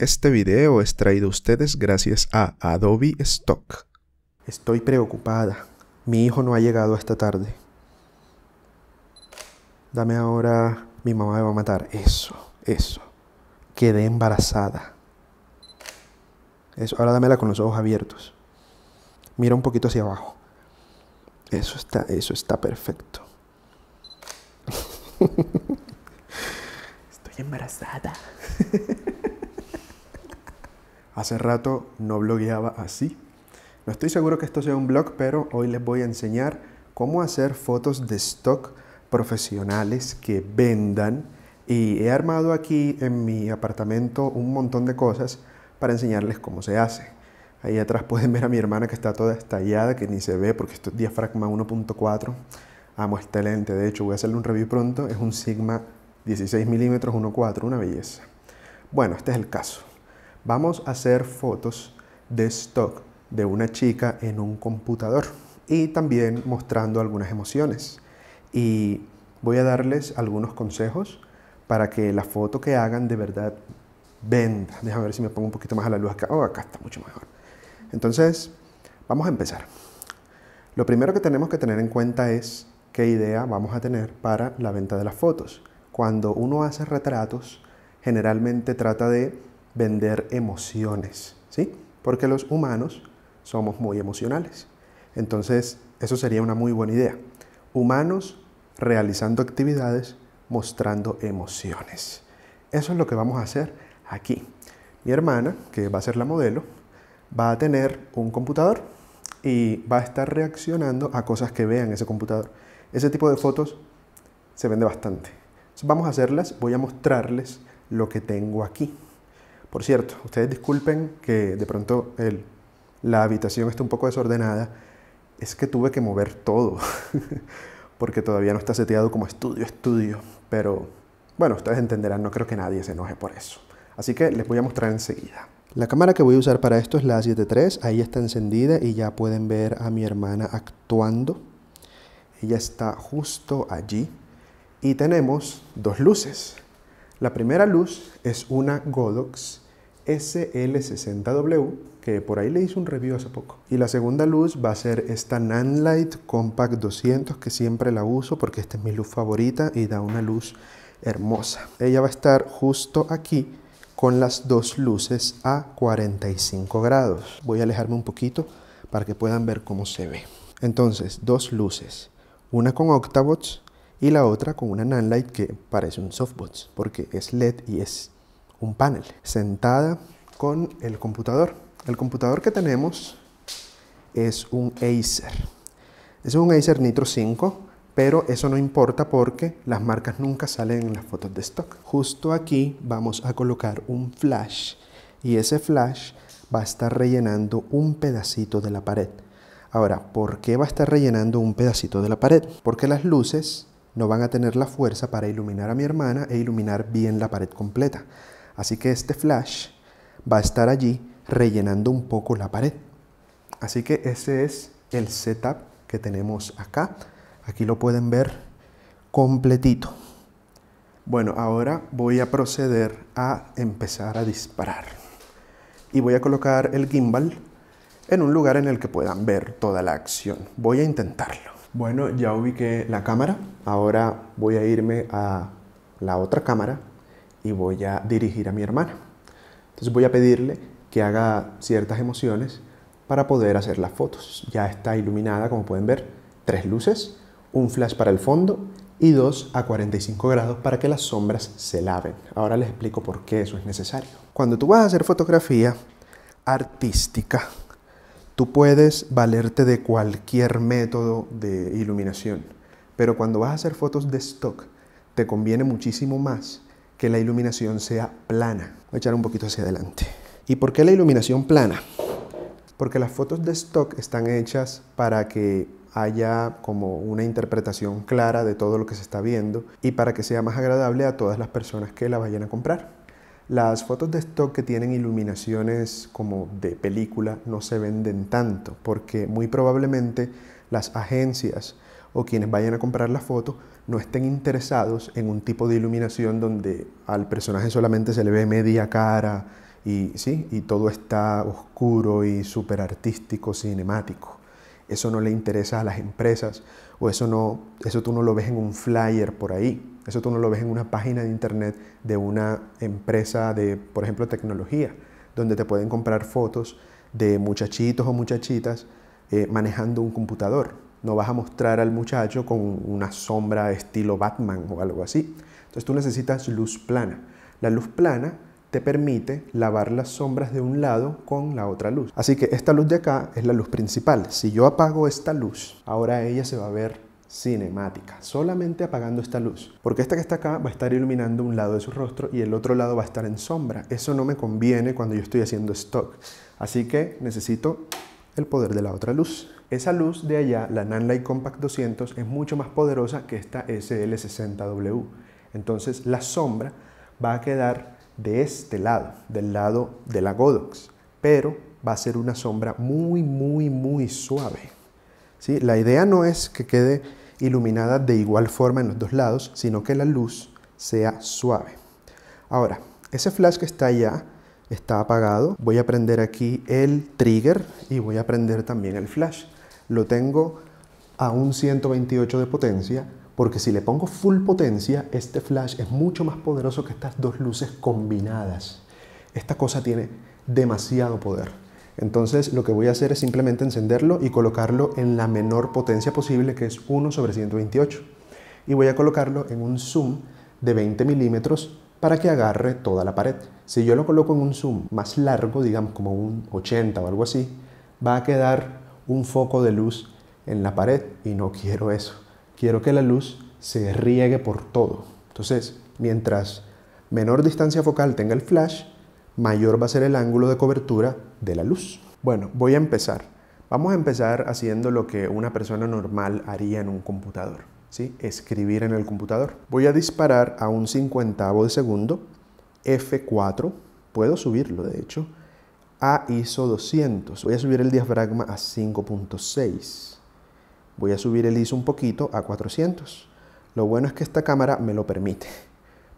Este video es traído a ustedes gracias a Adobe Stock. Estoy preocupada. Mi hijo no ha llegado esta tarde. Dame ahora... Mi mamá me va a matar. Eso, eso. Quedé embarazada. Eso, ahora dámela con los ojos abiertos. Mira un poquito hacia abajo. Eso está, eso está perfecto. Estoy embarazada. Hace rato no blogueaba así. No estoy seguro que esto sea un blog, pero hoy les voy a enseñar cómo hacer fotos de stock profesionales que vendan. Y he armado aquí en mi apartamento un montón de cosas para enseñarles cómo se hace. Ahí atrás pueden ver a mi hermana que está toda estallada, que ni se ve porque esto es diafragma 1.4. Amo este lente, de hecho voy a hacerle un review pronto. Es un Sigma 16 mm 1.4, una belleza. Bueno, este es el caso vamos a hacer fotos de stock de una chica en un computador y también mostrando algunas emociones. Y voy a darles algunos consejos para que la foto que hagan de verdad venda. Déjame ver si me pongo un poquito más a la luz acá. Oh, acá está mucho mejor. Entonces, vamos a empezar. Lo primero que tenemos que tener en cuenta es qué idea vamos a tener para la venta de las fotos. Cuando uno hace retratos, generalmente trata de vender emociones, ¿sí? Porque los humanos somos muy emocionales. Entonces, eso sería una muy buena idea. Humanos realizando actividades, mostrando emociones. Eso es lo que vamos a hacer aquí. Mi hermana, que va a ser la modelo, va a tener un computador y va a estar reaccionando a cosas que vean ese computador. Ese tipo de fotos se vende bastante. vamos a hacerlas, voy a mostrarles lo que tengo aquí. Por cierto, ustedes disculpen que de pronto la habitación está un poco desordenada. Es que tuve que mover todo, porque todavía no está seteado como estudio, estudio. Pero bueno, ustedes entenderán, no creo que nadie se enoje por eso. Así que les voy a mostrar enseguida. La cámara que voy a usar para esto es la 73, ahí está encendida y ya pueden ver a mi hermana actuando. Ella está justo allí y tenemos dos luces. La primera luz es una Godox SL60W, que por ahí le hice un review hace poco. Y la segunda luz va a ser esta Nanlite Compact 200, que siempre la uso porque esta es mi luz favorita y da una luz hermosa. Ella va a estar justo aquí con las dos luces a 45 grados. Voy a alejarme un poquito para que puedan ver cómo se ve. Entonces, dos luces, una con octavots y la otra con una Nanlite que parece un softbox porque es LED y es un panel, sentada con el computador. El computador que tenemos es un Acer. Es un Acer Nitro 5, pero eso no importa porque las marcas nunca salen en las fotos de stock. Justo aquí vamos a colocar un flash y ese flash va a estar rellenando un pedacito de la pared. Ahora, ¿por qué va a estar rellenando un pedacito de la pared? Porque las luces no van a tener la fuerza para iluminar a mi hermana e iluminar bien la pared completa. Así que este flash va a estar allí rellenando un poco la pared. Así que ese es el setup que tenemos acá. Aquí lo pueden ver completito. Bueno, ahora voy a proceder a empezar a disparar. Y voy a colocar el gimbal en un lugar en el que puedan ver toda la acción. Voy a intentarlo. Bueno, ya ubiqué la cámara. Ahora voy a irme a la otra cámara y voy a dirigir a mi hermana. Entonces voy a pedirle que haga ciertas emociones para poder hacer las fotos. Ya está iluminada, como pueden ver, tres luces, un flash para el fondo y dos a 45 grados para que las sombras se laven. Ahora les explico por qué eso es necesario. Cuando tú vas a hacer fotografía artística, tú puedes valerte de cualquier método de iluminación, pero cuando vas a hacer fotos de stock, te conviene muchísimo más que la iluminación sea plana. Voy a echar un poquito hacia adelante. ¿Y por qué la iluminación plana? Porque las fotos de stock están hechas para que haya como una interpretación clara de todo lo que se está viendo y para que sea más agradable a todas las personas que la vayan a comprar. Las fotos de stock que tienen iluminaciones como de película no se venden tanto porque muy probablemente las agencias o quienes vayan a comprar las fotos no estén interesados en un tipo de iluminación donde al personaje solamente se le ve media cara y, todo está oscuro y súper artístico, cinemático. Eso no le interesa a las empresas o eso, no, tú no lo ves en un flyer por ahí. Eso tú no lo ves en una página de internet de una empresa de, por ejemplo, tecnología, donde te pueden comprar fotos de muchachitos o muchachitas eh, manejando un computador no vas a mostrar al muchacho con una sombra estilo Batman o algo así. Entonces tú necesitas luz plana. La luz plana te permite lavar las sombras de un lado con la otra luz. Así que esta luz de acá es la luz principal. Si yo apago esta luz, ahora ella se va a ver cinemática, solamente apagando esta luz. Porque esta que está acá va a estar iluminando un lado de su rostro y el otro lado va a estar en sombra. Eso no me conviene cuando yo estoy haciendo stock. Así que necesito el poder de la otra luz. Esa luz de allá, la Nanlite Compact 200, es mucho más poderosa que esta SL60W. Entonces la sombra va a quedar de este lado, del lado de la Godox, pero va a ser una sombra muy, muy, muy suave. ¿Sí? La idea no es que quede iluminada de igual forma en los dos lados, sino que la luz sea suave. Ahora, ese flash que está allá está apagado. Voy a prender aquí el trigger y voy a prender también el flash lo tengo a un 128 de potencia, porque si le pongo full potencia, este flash es mucho más poderoso que estas dos luces combinadas. Esta cosa tiene demasiado poder. Entonces lo que voy a hacer es simplemente encenderlo y colocarlo en la menor potencia posible, que es 1 sobre 128. Y voy a colocarlo en un zoom de 20 milímetros para que agarre toda la pared. Si yo lo coloco en un zoom más largo, digamos como un 80 o algo así, va a quedar un foco de luz en la pared y no quiero eso. Quiero que la luz se riegue por todo. Entonces, mientras menor distancia focal tenga el flash, mayor va a ser el ángulo de cobertura de la luz. Bueno, voy a empezar. Vamos a empezar haciendo lo que una persona normal haría en un computador, ¿sí? Escribir en el computador. Voy a disparar a un cincuentavo de segundo, F4, puedo subirlo de hecho, a ISO 200. Voy a subir el diafragma a 5.6. Voy a subir el ISO un poquito a 400. Lo bueno es que esta cámara me lo permite,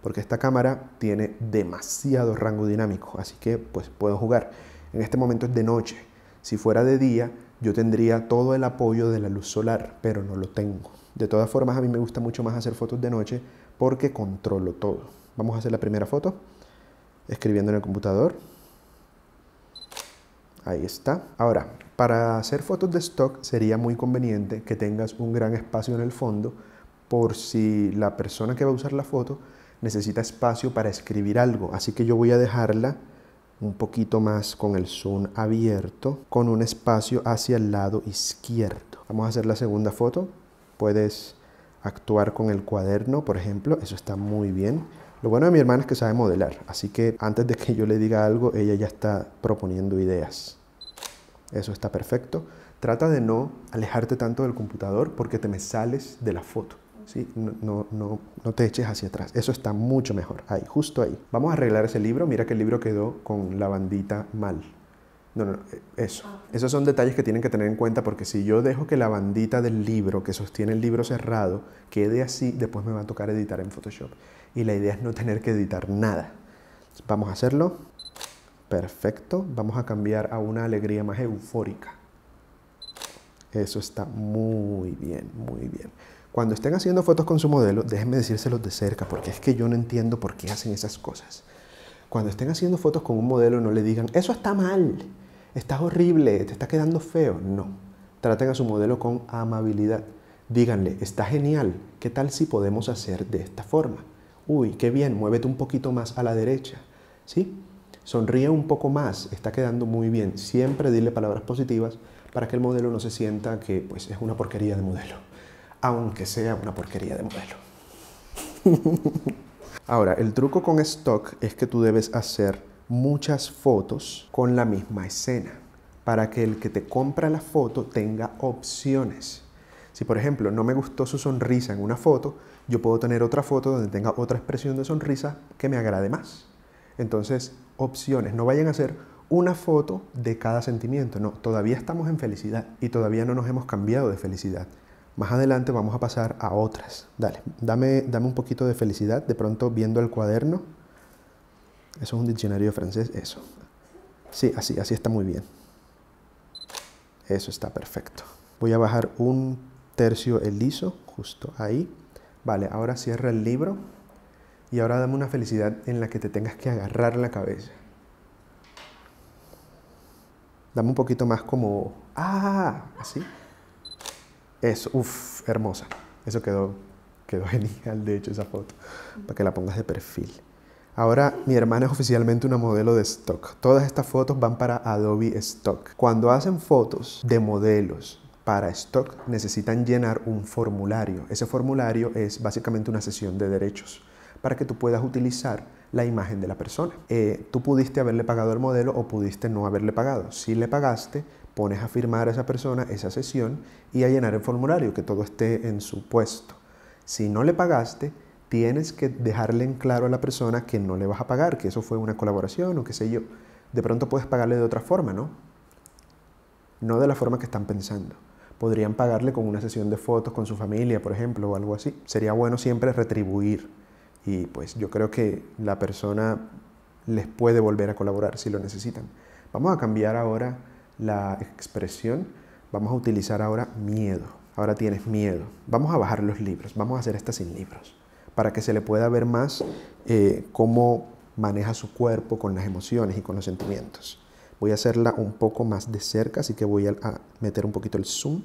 porque esta cámara tiene demasiado rango dinámico, así que pues puedo jugar. En este momento es de noche. Si fuera de día, yo tendría todo el apoyo de la luz solar, pero no lo tengo. De todas formas, a mí me gusta mucho más hacer fotos de noche porque controlo todo. Vamos a hacer la primera foto, escribiendo en el computador. Ahí está. Ahora, para hacer fotos de stock sería muy conveniente que tengas un gran espacio en el fondo por si la persona que va a usar la foto necesita espacio para escribir algo. Así que yo voy a dejarla un poquito más con el zoom abierto, con un espacio hacia el lado izquierdo. Vamos a hacer la segunda foto. Puedes actuar con el cuaderno, por ejemplo. Eso está muy bien. Lo bueno de mi hermana es que sabe modelar, así que antes de que yo le diga algo, ella ya está proponiendo ideas. Eso está perfecto. Trata de no alejarte tanto del computador porque te me sales de la foto. ¿sí? No, no te eches hacia atrás. Eso está mucho mejor. Ahí, justo ahí. Vamos a arreglar ese libro. Mira que el libro quedó con la bandita mal. No, no, eh, eso. Esos son detalles que tienen que tener en cuenta porque si yo dejo que la bandita del libro que sostiene el libro cerrado quede así, después me va a tocar editar en Photoshop. Y la idea es no tener que editar nada. Vamos a hacerlo. Perfecto. Vamos a cambiar a una alegría más eufórica. Eso está muy bien, muy bien. Cuando estén haciendo fotos con su modelo, déjenme decírselos de cerca porque es que yo no entiendo por qué hacen esas cosas. Cuando estén haciendo fotos con un modelo, no le digan, eso está mal estás horrible, te está quedando feo. No, traten a su modelo con amabilidad. Díganle, está genial, ¿qué tal si podemos hacer de esta forma? Uy, qué bien, muévete un poquito más a la derecha. ¿Sí? Sonríe un poco más, está quedando muy bien. Siempre dile palabras positivas para que el modelo no se sienta que pues, es una porquería de modelo, aunque sea una porquería de modelo. Ahora, el truco con stock es que tú debes hacer muchas fotos con la misma escena para que el que te compra la foto tenga opciones. Si por ejemplo no me gustó su sonrisa en una foto, yo puedo tener otra foto donde tenga otra expresión de sonrisa que me agrade más. Entonces, opciones, no vayan a hacer una foto de cada sentimiento, no, todavía estamos en felicidad y todavía no nos hemos cambiado de felicidad. Más adelante vamos a pasar a otras. Dale, dame, dame un poquito de felicidad, de pronto viendo el cuaderno. Eso es un diccionario francés, eso. Sí, así, así está muy bien. Eso está perfecto. Voy a bajar un tercio el liso, justo ahí. Vale, ahora cierra el libro y ahora dame una felicidad en la que te tengas que agarrar la cabeza. Dame un poquito más como, ah, así. Eso, uff, hermosa. Eso quedó, quedó genial, de hecho, esa foto, para que la pongas de perfil. Ahora mi hermana es oficialmente una modelo de stock. Todas estas fotos van para Adobe Stock. Cuando hacen fotos de modelos para stock necesitan llenar un formulario. Ese formulario es básicamente una sesión de derechos para que tú puedas utilizar la imagen de la persona. Eh, tú pudiste haberle pagado el modelo o pudiste no haberle pagado. Si le pagaste, pones a firmar a esa persona esa sesión y a llenar el formulario, que todo esté en su puesto. Si no le pagaste, tienes que dejarle en claro a la persona que no le vas a pagar, que eso fue una colaboración o qué sé yo. De pronto puedes pagarle de otra forma, ¿no? No de la forma que están pensando. Podrían pagarle con una sesión de fotos con su familia, por ejemplo, o algo así. Sería bueno siempre retribuir. Y pues yo creo que la persona les puede volver a colaborar si lo necesitan. Vamos a cambiar ahora la expresión. Vamos a utilizar ahora miedo. Ahora tienes miedo. Vamos a bajar los libros. Vamos a hacer esta sin libros para que se le pueda ver más eh, cómo maneja su cuerpo con las emociones y con los sentimientos. Voy a hacerla un poco más de cerca, así que voy a meter un poquito el zoom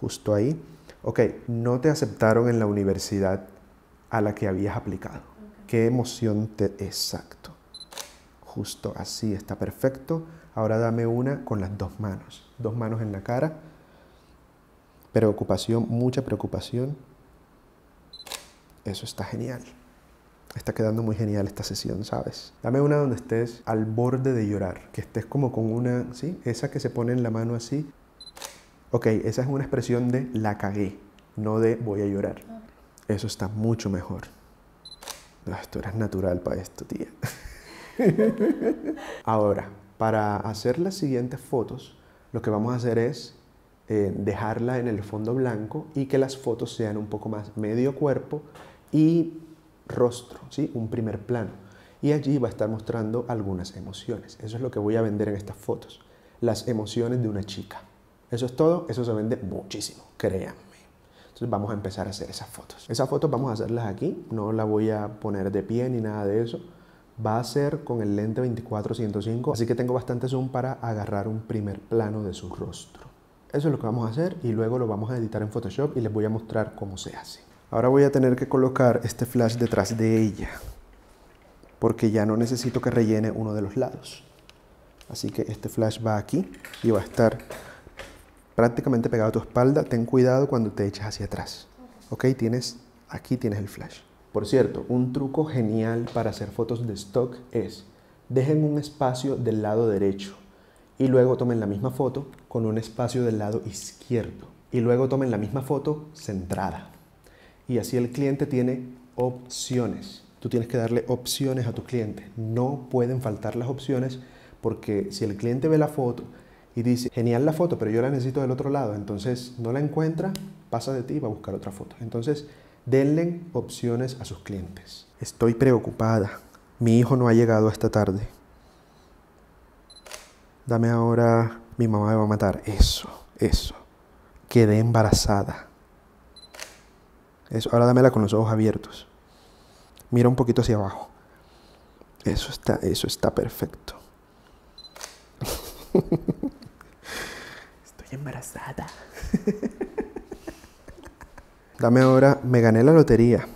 justo ahí. Ok, no te aceptaron en la universidad a la que habías aplicado. ¿Qué emoción te... Exacto. Justo así, está perfecto. Ahora dame una con las dos manos. Dos manos en la cara. Preocupación, mucha preocupación. Eso está genial. Está quedando muy genial esta sesión, ¿sabes? Dame una donde estés al borde de llorar, que estés como con una, ¿sí? Esa que se pone en la mano así. Ok, esa es una expresión de la cagué, no de voy a llorar. Eso está mucho mejor. Ah, tú eres natural para esto, tía. Ahora, para hacer las siguientes fotos, lo que vamos a hacer es eh, dejarla en el fondo blanco y que las fotos sean un poco más medio cuerpo y rostro, ¿sí? un primer plano. Y allí va a estar mostrando algunas emociones. Eso es lo que voy a vender en estas fotos. Las emociones de una chica. Eso es todo. Eso se vende muchísimo, créanme. Entonces vamos a empezar a hacer esas fotos. Esas fotos vamos a hacerlas aquí. No la voy a poner de pie ni nada de eso. Va a ser con el lente 24-105. Así que tengo bastante zoom para agarrar un primer plano de su rostro. Eso es lo que vamos a hacer y luego lo vamos a editar en Photoshop y les voy a mostrar cómo se hace. Ahora voy a tener que colocar este flash detrás de ella, porque ya no necesito que rellene uno de los lados. Así que este flash va aquí y va a estar prácticamente pegado a tu espalda. Ten cuidado cuando te eches hacia atrás. ¿Ok? Tienes, aquí tienes el flash. Por cierto, un truco genial para hacer fotos de stock es dejen un espacio del lado derecho y luego tomen la misma foto con un espacio del lado izquierdo y luego tomen la misma foto centrada y así el cliente tiene opciones. Tú tienes que darle opciones a tus clientes. No pueden faltar las opciones porque si el cliente ve la foto y dice, genial la foto, pero yo la necesito del otro lado, entonces no la encuentra, pasa de ti y va a buscar otra foto. Entonces, denle opciones a sus clientes. Estoy preocupada. Mi hijo no ha llegado esta tarde. Dame ahora, mi mamá me va a matar. Eso, eso. Quedé embarazada. Eso, ahora dámela con los ojos abiertos. Mira un poquito hacia abajo. Eso está, eso está perfecto. Estoy embarazada. Dame ahora, me gané la lotería.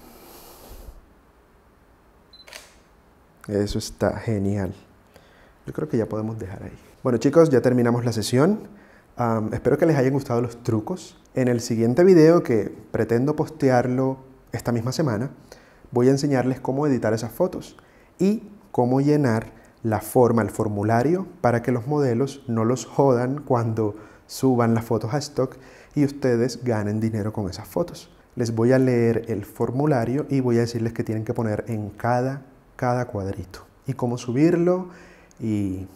Eso está genial. Yo creo que ya podemos dejar ahí. Bueno chicos, ya terminamos la sesión espero que les hayan gustado los trucos. En el siguiente video, que pretendo postearlo esta misma semana, voy a enseñarles cómo editar esas fotos y cómo llenar la forma, el formulario, para que los modelos no los jodan cuando suban las fotos a stock y ustedes ganen dinero con esas fotos. Les voy a leer el formulario y voy a decirles que tienen que poner en cada, cada cuadrito y cómo subirlo y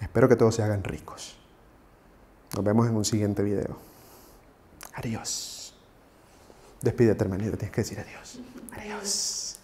espero que todos se hagan ricos. Nos vemos en un siguiente video. Adiós. Despídete, hermanito. Tienes que decir adiós. Adiós.